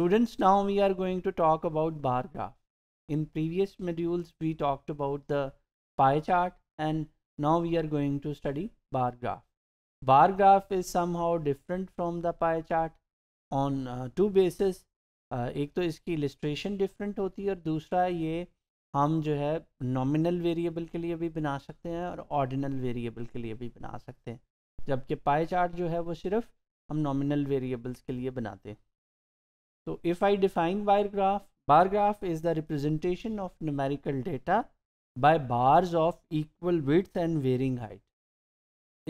Students, now we are going to talk about bar graph. In previous modules, we talked about the pie chart and now we are going to study bar graph. Bar graph is somehow different from the pie chart on uh, two bases. Uh, ek to iski illustration different hoti hai aur dusra ye hum jo hai nominal variable ke liye bhi bana sakte hain aur ordinal variable ke liye bhi bana sakte hain jabki pie chart jo hai wo sirf हम nominal variables के लिए बनाते हैं So तो if I define bar graph, bar graph is the representation of numerical data by bars of equal width and varying height.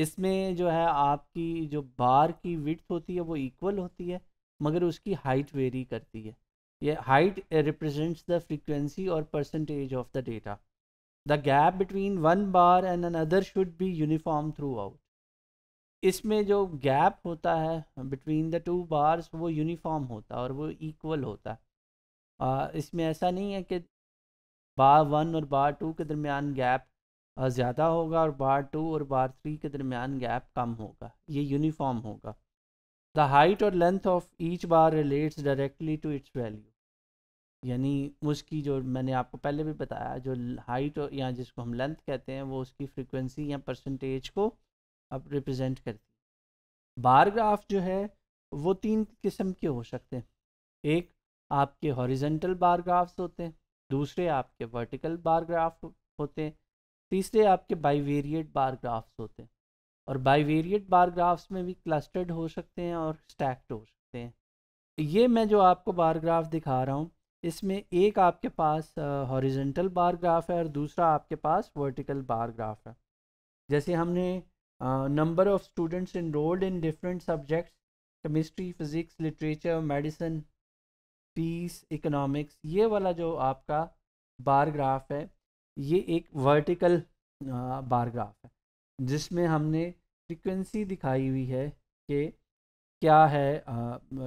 इसमें जो है आपकी जो बार की विथ होती है वो इक्वल होती है मगर उसकी हाइट वेरी करती है ये हाइट रिप्रेजेंट्स द फ्रीक्वेंसी और percentage of the data the gap between one bar and another should be uniform throughout इसमें जो गैप होता है बिटवीन द टू बार्स वो यूनिफॉर्म होता है और वो इक्वल होता है इसमें ऐसा नहीं है कि बार वन और बार टू के दरमियान गैप ज़्यादा होगा और बार टू और बार थ्री के दरमियान गैप कम होगा ये यूनिफॉर्म होगा द हाइट और length of each bar relates directly to its value यानी उसकी जो मैंने आपको पहले भी बताया जो हाइट या जिसको हम लेंथ कहते हैं वो उसकी फ्रिक्वेंसी या परसेंटेज को अब रिप्रेजेंट करती है बार ग्राफ जो है वो तीन किस्म के हो सकते हैं एक आपके हॉरिजेंटल बार ग्राफ्स होते हैं दूसरे आपके वर्टिकल बार ग्राफ होते हैं तीसरे आपके बाईवेरिएट बार ग्राफ्स होते हैं और बाईवेरिएट बार ग्राफ्स में भी क्लस्टर्ड हो सकते हैं और स्टैक्ड हो सकते हैं ये मैं जो आपको बार ग्राफ दिखा रहा हूँ इसमें एक आपके पास हॉरिजेंटल बार ग्राफ है और दूसरा आपके पास वर्टिकल बार ग्राफ है जैसे हमने number of students enrolled in different subjects chemistry physics literature medicine peace economics ये वाला जो आपका बारग्राफ है ये एक वर्टिकल बारग्राफ है जिसमें हमने फ्रिक्वेंसी दिखाई हुई है कि क्या है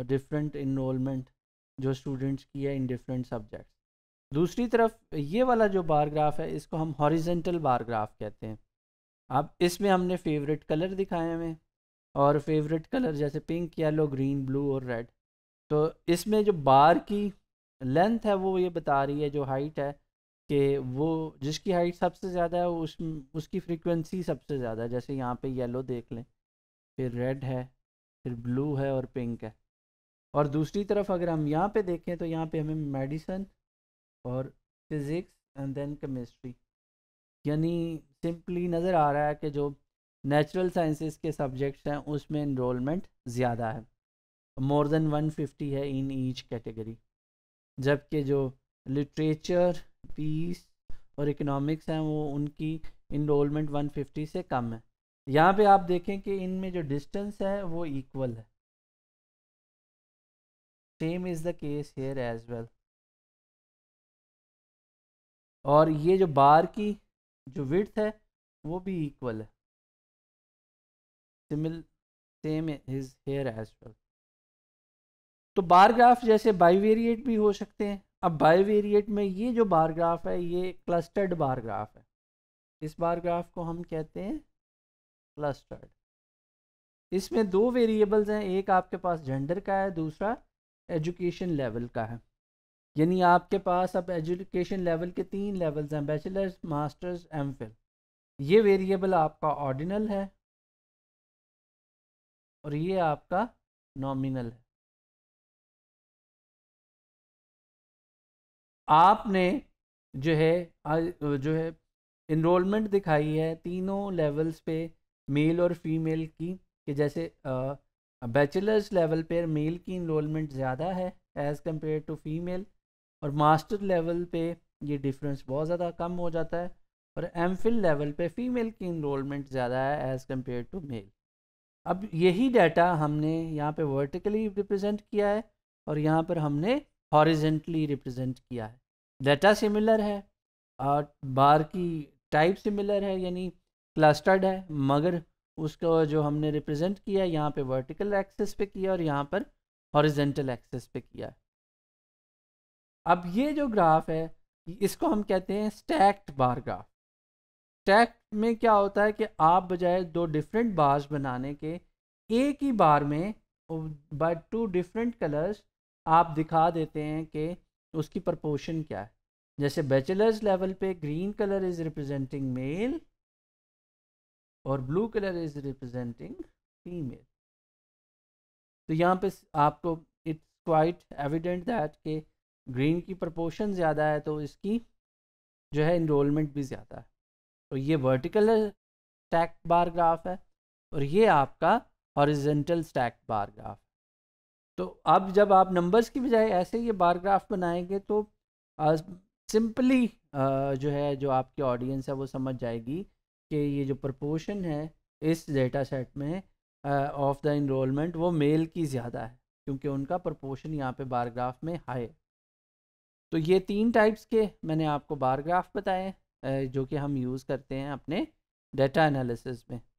डिफरेंट इनमेंट जो स्टूडेंट्स की है इन डिफरेंट सब्जेक्ट्स दूसरी तरफ ये वाला जो बारग्राफ है इसको हम हॉरिजेंटल बारग्राफ कहते हैं अब इसमें हमने फेवरेट कलर दिखाए हमें और फेवरेट कलर जैसे पिंक येलो ग्रीन ब्लू और रेड तो इसमें जो बार की लेंथ है वो ये बता रही है जो हाइट है कि वो जिसकी हाइट सबसे ज़्यादा है उस उसकी फ्रीक्वेंसी सबसे ज़्यादा है जैसे यहाँ पे येलो देख लें फिर रेड है फिर ब्लू है और पिंक है और दूसरी तरफ अगर हम यहाँ पे देखें तो यहाँ पे हमें मेडिसन और फिज़िक्स एंड देन केमिस्ट्री यानी सिंपली नज़र आ रहा है कि जो नेचुरल साइंसेस के सब्जेक्ट्स हैं उसमें इनरोलमेंट ज़्यादा है मोर देन 150 है इन ईच कैटेगरी जबकि जो लिटरेचर पीस और इकोनॉमिक्स हैं वो उनकी इनरोलमेंट 150 से कम है यहाँ पे आप देखें कि इनमें जो डिस्टेंस है वो इक्वल है same is the case here as well और ये जो बार की जो विड्थ है वो भी इक्वल है सिमिल same is here as well तो बार ग्राफ जैसे बाईवेरिएट भी हो सकते हैं अब बाईवेरिएट में ये जो बार ग्राफ है ये क्लस्टर्ड बार ग्राफ है इस बार ग्राफ को हम कहते हैं क्लस्टर्ड इसमें दो वेरिएबल्स हैं एक आपके पास जेंडर का है दूसरा एजुकेशन लेवल का है यानी आपके पास अब एजुकेशन लेवल के तीन लेवल्स हैं बैचलर्स मास्टर्स एम ये वेरिएबल आपका ऑर्डिनल है और ये आपका नॉमिनल है आपने जो है जो है इनरोलमेंट दिखाई है तीनों लेवल्स पे मेल और फीमेल की कि जैसे बैचलर्स लेवल पर मेल की इनरोलमेंट ज़्यादा है एज़ कम्पेयर टू फीमेल और मास्टर लेवल पे ये डिफरेंस बहुत ज़्यादा कम हो जाता है और एम लेवल पे फीमेल की इनरोलमेंट ज़्यादा है एज़ कम्पेयर टू मेल अब यही डाटा हमने यहाँ पे वर्टिकली रिप्रेजेंट किया है और यहाँ पर हमने हॉरिजेंटली रिप्रेजेंट किया है डाटा सिमिलर है और बार की टाइप सिमिलर है यानी क्लस्टर्ड है मगर उसको जो हमने रिप्रेजेंट किया है यहाँ पे वर्टिकल एक्सेस पे किया और यहाँ पर हॉरिजेंटल एक्सेस पे किया है अब ये जो ग्राफ है इसको हम कहते हैं स्टैक्ड बार ग्राफ स्टैक में क्या होता है कि आप बजाय दो डिफरेंट बार्स बनाने के एक ही बार में बट टू डिफरेंट कलर्स आप दिखा देते हैं कि उसकी प्रपोर्शन क्या है जैसे बैचलर्स लेवल पे green colour is representing male और blue colour is representing female तो यहाँ पे आपको इट्स क्वाइट एविडेंट दैट के ग्रीन की प्रपोर्शन ज़्यादा है तो इसकी जो है इनरोलमेंट भी ज़्यादा है तो ये वर्टिकल स्टैक बार ग्राफ है और ये आपका हॉरिजेंटल स्टैक बार ग्राफ तो अब जब आप नंबर्स की बजाय ऐसे ये बार ग्राफ बनाएंगे तो सिंपली जो है जो आपकी ऑडियंस है वो समझ जाएगी कि ये जो प्रपोर्शन है इस डेटा सेट में ऑफ द इनरोलमेंट वो मेल की ज़्यादा है क्योंकि उनका प्रपोर्शन यहाँ पे बार ग्राफ में हाई है तो ये तीन टाइप्स के मैंने आपको बार ग्राफ बताए जो कि हम यूज़ करते हैं अपने डेटा एनालिसिस में